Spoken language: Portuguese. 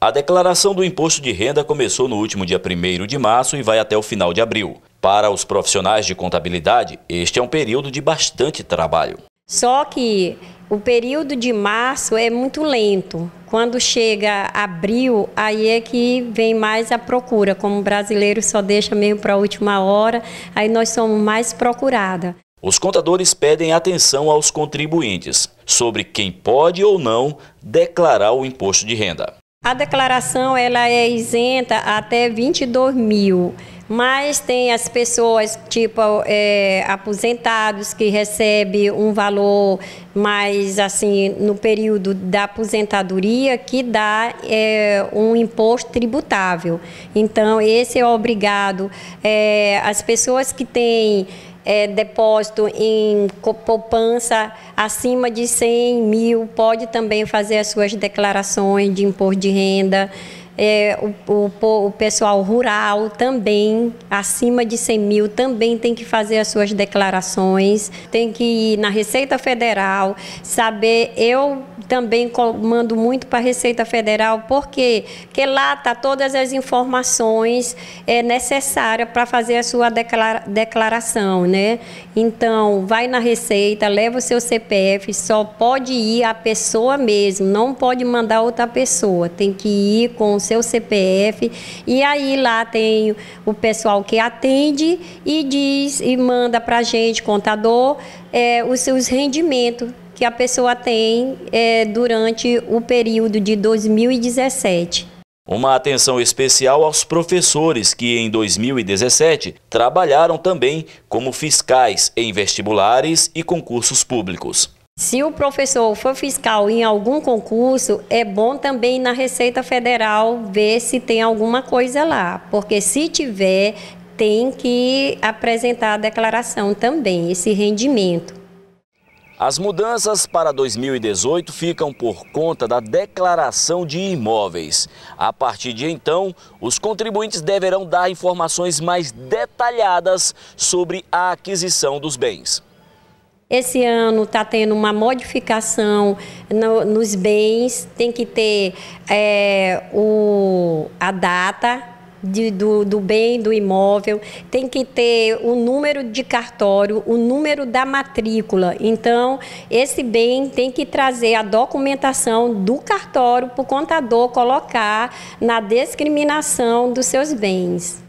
A declaração do imposto de renda começou no último dia 1 de março e vai até o final de abril. Para os profissionais de contabilidade, este é um período de bastante trabalho. Só que o período de março é muito lento. Quando chega abril, aí é que vem mais a procura. Como brasileiro só deixa meio para a última hora, aí nós somos mais procurada. Os contadores pedem atenção aos contribuintes sobre quem pode ou não declarar o imposto de renda. A declaração ela é isenta até 22 mil, mas tem as pessoas tipo é, aposentados que recebe um valor mais assim no período da aposentadoria que dá é, um imposto tributável. Então esse é obrigado. É, as pessoas que têm é, depósito em poupança acima de 100 mil, pode também fazer as suas declarações de imposto de renda. É, o, o, o, pessoal rural também, acima de 100 mil, também tem que fazer as suas declarações, tem que ir na Receita Federal, saber. Eu também mando muito para a Receita Federal, porque que lá tá todas as informações é, necessárias para fazer a sua declara, declaração, né? Então, vai na Receita, leva o seu CPF, só pode ir a pessoa mesmo, não pode mandar outra pessoa, tem que ir com o seu CPF. E aí lá tem o pessoal que atende e diz e manda para a gente, contador, é, os seus rendimentos que a pessoa tem é, durante o período de 2017. Uma atenção especial aos professores que em 2017 trabalharam também como fiscais em vestibulares e concursos públicos. Se o professor for fiscal em algum concurso, é bom também na Receita Federal ver se tem alguma coisa lá, porque se tiver, tem que apresentar a declaração também, esse rendimento. As mudanças para 2018 ficam por conta da declaração de imóveis. A partir de então, os contribuintes deverão dar informações mais detalhadas sobre a aquisição dos bens. Esse ano está tendo uma modificação no, nos bens, tem que ter é, o, a data de, do, do, bem do imóvel, tem que ter o número de cartório, o número da matrícula. Então, esse bem tem que trazer a documentação do cartório para o contador colocar na discriminação dos seus bens.